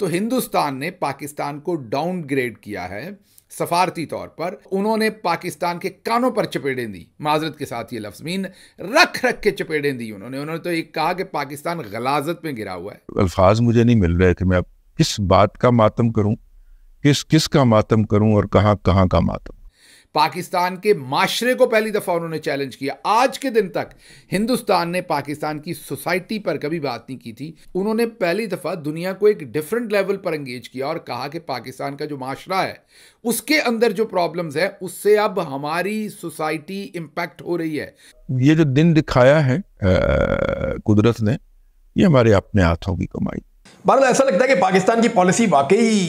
तो हिंदुस्तान ने पाकिस्तान को डाउनग्रेड किया है सफारती तौर पर उन्होंने पाकिस्तान के कानों पर चपेड़ें दी माजरत के साथ ये लफ्जमीन रख रख के चपेड़ें दी उन्होंने उन्होंने तो एक कहा कि पाकिस्तान गलाजत में गिरा हुआ है अल्फाज मुझे नहीं मिल रहे थे मैं किस बात का मातम करूं किस किस का मातम करूं और कहां कहां का मातम पाकिस्तान के माशरे को पहली दफ़ा उन्होंने चैलेंज किया आज के दिन तक हिंदुस्तान ने पाकिस्तान की सोसाइटी पर कभी बात नहीं की थी उन्होंने पहली दफ़ा दुनिया को एक डिफरेंट लेवल पर एंगेज किया और कहा कि पाकिस्तान का जो माशरा है उसके अंदर जो प्रॉब्लम्स है उससे अब हमारी सोसाइटी इम्पैक्ट हो रही है ये जो दिन दिखाया है कुदरत ने ये हमारे अपने हाथों की कमाई भारत ऐसा लगता है कि पाकिस्तान की पॉलिसी वाकई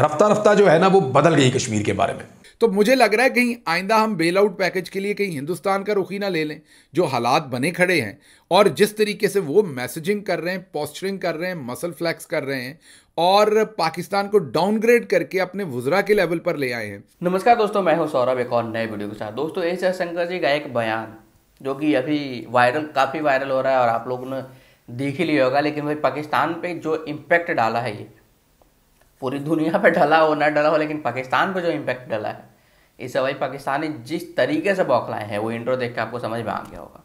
रफ्ता रफ्ता जो है ना वो बदल गई कश्मीर के बारे में तो मुझे लग रहा है कहीं आइंदा हम बेल आउट पैकेज के लिए कहीं हिंदुस्तान का रुखी ना ले लें जो हालात बने खड़े हैं और जिस तरीके से वो मैसेजिंग कर रहे हैं पोस्चरिंग कर रहे हैं मसल फ्लैक्स कर रहे हैं और पाकिस्तान को डाउनग्रेड करके अपने वुजरा के लेवल पर ले आए हैं नमस्कार दोस्तों मैं हूं सौरभ एक और नए वीडियो के साथ दोस्तों एस जयशंकर जी का एक बयान जो कि अभी वायरल काफ़ी वायरल हो रहा है और आप लोगों ने देख ही लिया होगा लेकिन भाई पाकिस्तान पे जो इम्पैक्ट डाला है ये पूरी दुनिया पे डाला हो ना डाला हो लेकिन पाकिस्तान पे जो इम्पैक्ट डाला है इस हवाई पाकिस्तानी जिस तरीके से बौखलाए हैं वो इंट्रो देख के आपको समझ में आ गया होगा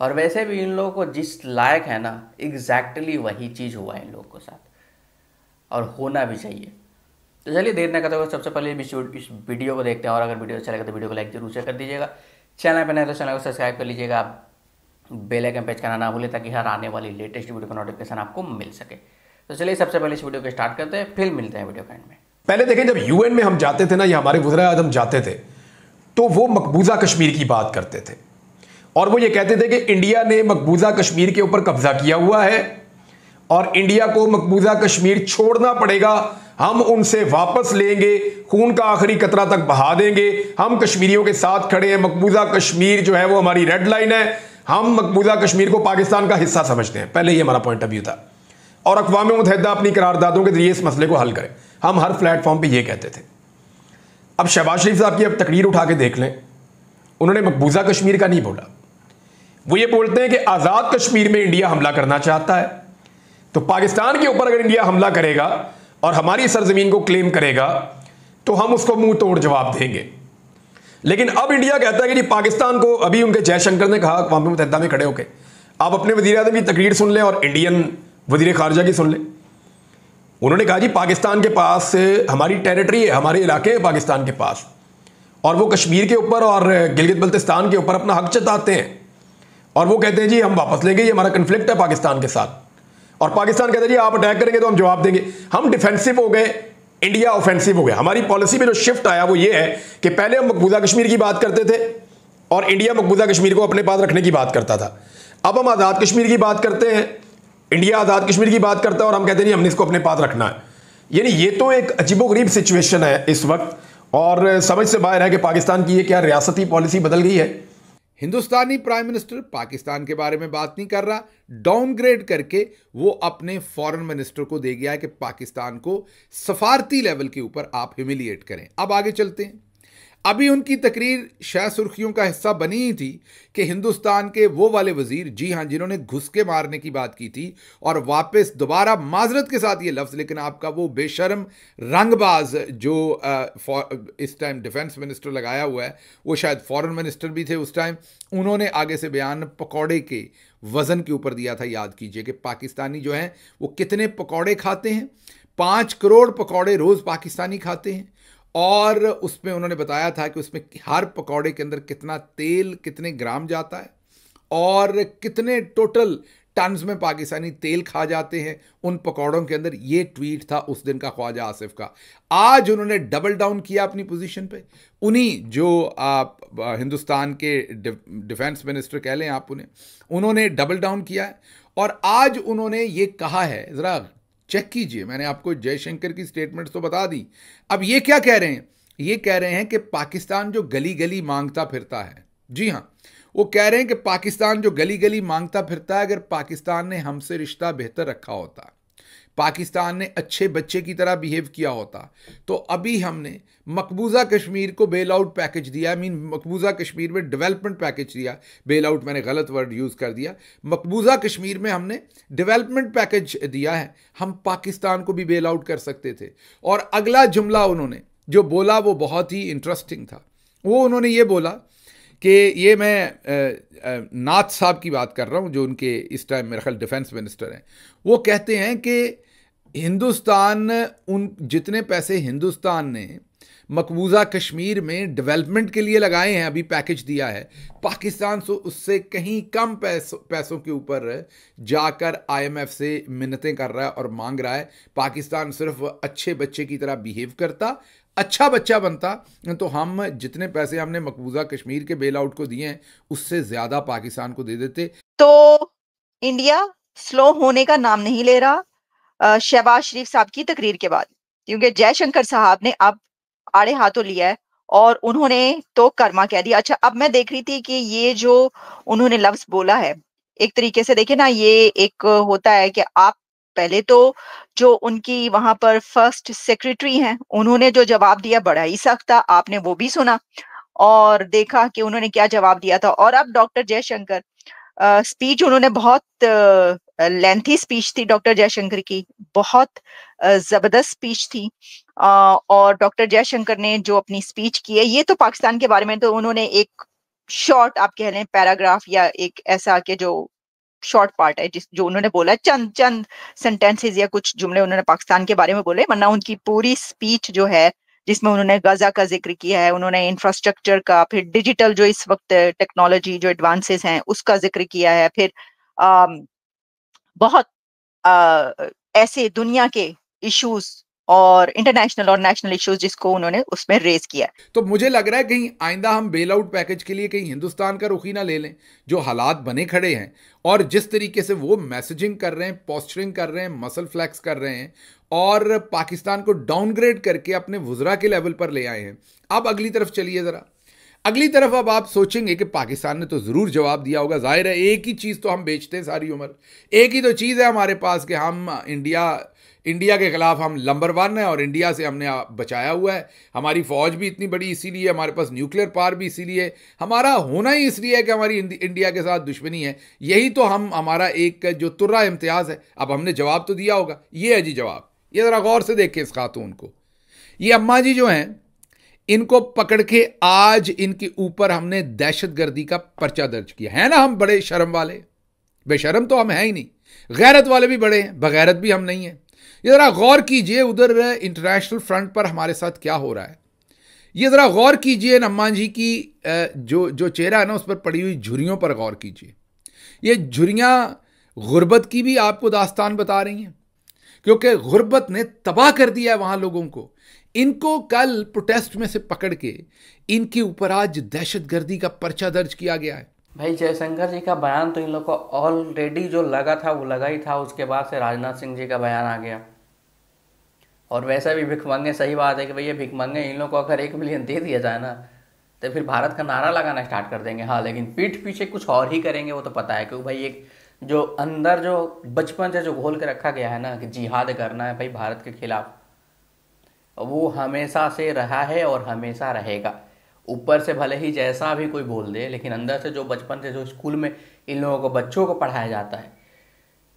और वैसे भी इन लोगों को जिस लायक है ना एग्जैक्टली वही चीज़ हुआ है इन लोगों के साथ और होना भी चाहिए तो चलिए देर ना करते हुए सबसे पहले इस वीडियो को देखते हैं और अगर वीडियो अच्छा लगे तो वीडियो को लाइक जरूर से कर दीजिएगा चैनल पर नहीं तो चैनल को सब्सक्राइब कर लीजिएगा आप बेल आइकन पेज करना ना भूलें ताकि हर आने वाली लेटेस्ट वीडियो का नोटिफिकेशन आपको मिल सके तो चलिए सबसे पहले इस वीडियो को स्टार्ट करते हैं फिर मिलते हैं वीडियो का एंड में पहले देखें जब यूएन में हम जाते थे ना या हमारे वजराज आजम जाते थे तो वो मकबूजा कश्मीर की बात करते थे और वो ये कहते थे कि इंडिया ने मकबूजा कश्मीर के ऊपर कब्जा किया हुआ है और इंडिया को मकबूजा कश्मीर छोड़ना पड़ेगा हम उनसे वापस लेंगे खून का आखिरी कतरा तक बहा देंगे हम कश्मीरियों के साथ खड़े हैं मकबूजा कश्मीर जो है वो हमारी रेड लाइन है हम मकबूजा कश्मीर को पाकिस्तान का हिस्सा समझते हैं पहले ही हमारा पॉइंट ऑफ व्यू था और अकवा मुतहदा अपनी करारदादों के जरिए इस मसले को हल करें हम हर प्लेटफॉर्म पे ये कहते थे अब शहबाज शरीफ साहब की अब तकरीर उठा के देख लें उन्होंने मकबूजा कश्मीर का नहीं बोला वो ये बोलते हैं कि आज़ाद कश्मीर में इंडिया हमला करना चाहता है तो पाकिस्तान के ऊपर अगर इंडिया हमला करेगा और हमारी सरजमीन को क्लेम करेगा तो हम उसको मुंह तोड़ जवाब देंगे लेकिन अब इंडिया कहता है कि पाकिस्तान को अभी उनके जयशंकर ने कहा अकवा मुतहदा में खड़े होके आप अपने वजीर अजम की तकरीर सुन लें और इंडियन वजीर खारजा की सुन लें उन्होंने कहा जी पाकिस्तान के पास हमारी टेरिटरी है हमारे इलाके हैं पाकिस्तान के पास और वो कश्मीर के ऊपर और गिलगित बल्तिस्तान के ऊपर अपना हक जताते हैं और वो कहते हैं जी हम वापस लेंगे ये हमारा कन्फ्लिक्ट है पाकिस्तान के साथ और पाकिस्तान कहते हैं जी आप अटैक करेंगे तो हम जवाब देंगे हम डिफेंसिव हो गए इंडिया ऑफेंसिव हो गया हमारी पॉलिसी में जो शिफ्ट आया वो ये है कि पहले हम मकबूजा कश्मीर की बात करते थे और इंडिया मकबूजा कश्मीर को अपने पास रखने की बात करता था अब हम आज़ाद कश्मीर की बात करते हैं इंडिया आज़ाद कश्मीर की बात करता है और हम कहते हैं हमने इसको अपने पास रखना है यानी ये तो एक अजीबोगरीब सिचुएशन है इस वक्त और समझ से बाहर है कि पाकिस्तान की ये क्या रियासती पॉलिसी बदल गई है हिंदुस्तानी प्राइम मिनिस्टर पाकिस्तान के बारे में बात नहीं कर रहा डाउनग्रेड करके वो अपने फॉरेन मिनिस्टर को दे गया है कि पाकिस्तान को सफारती लेवल के ऊपर आप ह्यूमिलिएट करें अब आगे चलते हैं अभी उनकी तकरीर शाह सुर्खियों का हिस्सा बनी ही थी कि हिंदुस्तान के वो वाले वजीर जी हाँ जिन्होंने घुसके मारने की बात की थी और वापस दोबारा माजरत के साथ ये लफ्ज़ लेकिन आपका वो बेशरम रंगबाज जो इस टाइम डिफेंस मिनिस्टर लगाया हुआ है वो शायद फॉरेन मिनिस्टर भी थे उस टाइम उन्होंने आगे से बयान पकौड़े के वज़न के ऊपर दिया था याद कीजिए कि पाकिस्तानी जो हैं वो कितने पकौड़े खाते हैं पाँच करोड़ पकौड़े रोज़ पाकिस्तानी खाते हैं और उसमें उन्होंने बताया था कि उसमें हर पकौड़े के अंदर कितना तेल कितने ग्राम जाता है और कितने टोटल टन्स में पाकिस्तानी तेल खा जाते हैं उन पकौड़ों के अंदर ये ट्वीट था उस दिन का ख्वाजा आसिफ का आज उन्होंने डबल डाउन किया अपनी पोजीशन पे उन्हीं जो आप हिंदुस्तान के डिफेंस मिनिस्टर कह लें आप उन्हें उन्होंने डबल डाउन किया है और आज उन्होंने ये कहा है ज़रा चेक कीजिए मैंने आपको जयशंकर की स्टेटमेंट्स तो बता दी अब ये क्या कह रहे हैं ये कह रहे हैं कि पाकिस्तान जो गली गली मांगता फिरता है जी हाँ वो कह रहे हैं कि पाकिस्तान जो गली गली मांगता फिरता है अगर पाकिस्तान ने हमसे रिश्ता बेहतर रखा होता पाकिस्तान ने अच्छे बच्चे की तरह बिहेव किया होता तो अभी हमने मकबूजा कश्मीर को बेल आउट पैकेज दिया आई मीन मकबूजा कश्मीर में डेवलपमेंट पैकेज दिया बेल आउट मैंने गलत वर्ड यूज़ कर दिया मकबूजा कश्मीर में हमने डेवलपमेंट पैकेज दिया है हम पाकिस्तान को भी बेल आउट कर सकते थे और अगला जुमला उन्होंने जो बोला वो बहुत ही इंटरेस्टिंग था वो उन्होंने ये बोला कि ये मैं नाथ साहब की बात कर रहा हूँ जो उनके इस टाइम मेरे ख्याल डिफेंस मिनिस्टर हैं वो कहते हैं कि हिंदुस्तान उन जितने पैसे हिंदुस्तान ने मकबूजा कश्मीर में डेवलपमेंट के लिए लगाए हैं अभी पैकेज दिया है पाकिस्तान से उससे कहीं कम पैसों पैसों के ऊपर जाकर आईएमएफ से मिन्नतें कर रहा है और मांग रहा है पाकिस्तान सिर्फ अच्छे बच्चे की तरह बिहेव करता अच्छा बच्चा बनता तो हम जितने पैसे हमने मकबूजा कश्मीर के बेल आउट को दिए हैं उससे ज़्यादा पाकिस्तान को दे देते तो इंडिया स्लो होने का नाम नहीं ले रहा शहबाज शरीफ साहब की तकरीर के बाद क्योंकि जयशंकर साहब ने अब आड़े हाथों लिया है और उन्होंने तो कर्मा कह दिया अच्छा अब मैं देख रही थी कि ये जो उन्होंने लफ्ज बोला है एक तरीके से देखे ना ये एक होता है कि आप पहले तो जो उनकी वहां पर फर्स्ट सेक्रेटरी हैं उन्होंने जो जवाब दिया बड़ा ही सख्त था आपने वो भी सुना और देखा कि उन्होंने क्या जवाब दिया था और अब डॉक्टर जयशंकर स्पीच उन्होंने बहुत लेंथी स्पीच थी डॉक्टर जयशंकर की बहुत जबरदस्त स्पीच थी और डॉक्टर जयशंकर ने जो अपनी स्पीच की है ये तो पाकिस्तान के बारे में तो उन्होंने एक शॉर्ट आप कह लें पैराग्राफ या एक ऐसा के जो शॉर्ट पार्ट है जिस जो उन्होंने बोला चंद चंद सेंटेंसेस या कुछ जुमले उन्होंने पाकिस्तान के बारे में बोले वरना उनकी पूरी स्पीच जो है जिसमें उन्होंने गजा का जिक्र किया है उन्होंने इंफ्रास्ट्रक्चर का फिर डिजिटल जो इस वक्त टेक्नोलॉजी जो एडवांसेस हैं उसका जिक्र किया है फिर बहुत आ, ऐसे दुनिया के इश्यूज और इंटरनेशनल और नेशनल इश्यूज जिसको उन्होंने उसमें रेज किया तो मुझे लग रहा है कहीं आइंदा हम बेल आउट पैकेज के लिए कहीं हिंदुस्तान का रुखी ना ले लें जो हालात बने खड़े हैं और जिस तरीके से वो मैसेजिंग कर रहे हैं पोस्टरिंग कर रहे हैं मसल फ्लैक्स कर रहे हैं और पाकिस्तान को डाउनग्रेड करके अपने वजरा के लेवल पर ले आए हैं अब अगली तरफ चलिए ज़रा अगली तरफ अब आप सोचेंगे कि पाकिस्तान ने तो ज़रूर जवाब दिया होगा जाहिर है एक ही चीज़ तो हम बेचते हैं सारी उम्र एक ही तो चीज़ है हमारे पास कि हम इंडिया इंडिया के ख़िलाफ़ हम लंबर वन है और इंडिया से हमने बचाया हुआ है हमारी फ़ौज भी इतनी बड़ी इसीलिए हमारे पास न्यूक्लियर पार भी इसीलिए हमारा होना ही इसलिए है कि हमारी इंडिया के साथ दुश्मनी है यही तो हम हमारा एक जो तुर्रा इम्तियाज़ है अब हमने जवाब तो दिया होगा ये है जी जवाब ये ज़रा गौर से देखें इस खातून को ये अम्मा जी जो हैं इनको पकड़ के आज इनके ऊपर हमने दहशतगर्दी का पर्चा दर्ज किया है ना हम बड़े शर्म वाले बेशरम तो हम हैं ही नहीं गैरत वाले भी बड़े हैं बगैरत भी हम नहीं हैं ये ज़रा गौर कीजिए उधर इंटरनेशनल फ्रंट पर हमारे साथ क्या हो रहा है ये ज़रा गौर कीजिए नम्मा जी की जो जो चेहरा है ना उस पर पड़ी हुई झुरियों पर गौर कीजिए ये झुरियाँ गुर्बत की भी आपको दास्तान बता रही हैं क्योंकि गुर्बत ने तबाह कर दिया है वहां लोगों को इनको कल प्रोटेस्ट में से पकड़ के इनके ऊपर आज दहशत गर्दी का पर्चा दर्ज किया गया है भाई जयशंकर जी का बयान तो इन लोग को ऑलरेडी जो लगा था वो लगा ही था उसके बाद से राजनाथ सिंह जी का बयान आ गया और वैसे भी भिखमंगे सही बात है कि भैया भिखमंगे इन लोग को अगर एक मिलियन दे दिया जाए ना तो फिर भारत का नारा लगाना स्टार्ट कर देंगे हाँ लेकिन पीठ पीछे कुछ और ही करेंगे वो तो पता है क्योंकि भाई एक जो अंदर जो बचपन से जो घोल के रखा गया है ना कि जिहाद करना है भाई भारत के खिलाफ वो हमेशा से रहा है और हमेशा रहेगा ऊपर से भले ही जैसा भी कोई बोल दे लेकिन अंदर से जो बचपन से जो स्कूल में इन लोगों को बच्चों को पढ़ाया जाता है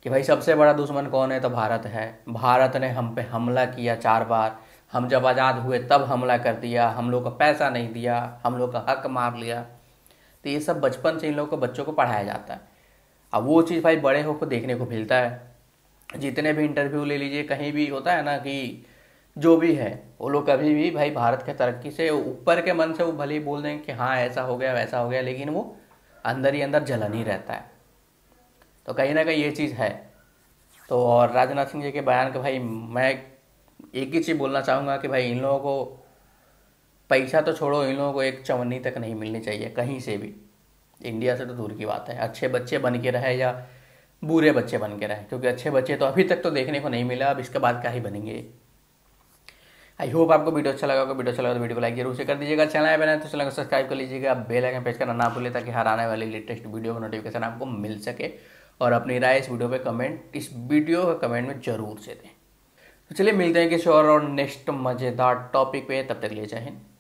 कि भाई सबसे बड़ा दुश्मन कौन है तो भारत है भारत ने हम पे हमला किया चार बार हम जब आज़ाद हुए तब हमला कर दिया हम लोग का पैसा नहीं दिया हम लोग का हक मार लिया तो ये सब बचपन से इन लोगों को बच्चों को पढ़ाया जाता है अब वो चीज़ भाई बड़े होकर देखने को मिलता है जितने भी इंटरव्यू ले लीजिए कहीं भी होता है ना कि जो भी है वो लोग कभी भी भाई भारत के तरक्की से ऊपर के मन से वो भले ही बोल दें कि हाँ ऐसा हो गया वैसा हो गया लेकिन वो अंदर ही अंदर जलन ही रहता है तो कहीं ना कहीं ये चीज़ है तो और राजनाथ सिंह जी के बयान के भाई मैं एक ही चीज़ बोलना चाहूँगा कि भाई इन लोगों को पैसा तो छोड़ो इन लोगों को एक चवन्नी तक नहीं मिलनी चाहिए कहीं से भी इंडिया से तो दूर की बात है अच्छे बच्चे बन के रहे या बुरे बच्चे बन के रहे क्योंकि अच्छे बच्चे तो अभी तक तो देखने को नहीं मिला अब इसके बाद क्या ही बनेंगे आई होप आपको वीडियो अच्छा लगा होगा वीडियो अच्छा लगा तो वीडियो को लाइक जरूर से कर दीजिएगा चैनल आए तो चैनल को सब्सक्राइब कर लीजिएगा बेल आइकन प्रेस करना ना भूलें ताकि हर आने वाली लेटेस्ट वीडियो का नोटिफिकेशन आपको मिल सके और अपनी राय इस वीडियो पे कमेंट इस वीडियो का कमेंट में जरूर से दें तो चलिए मिलते हैं किसी और, और नेक्स्ट मज़ेदार टॉपिक पे तब तक ले जाए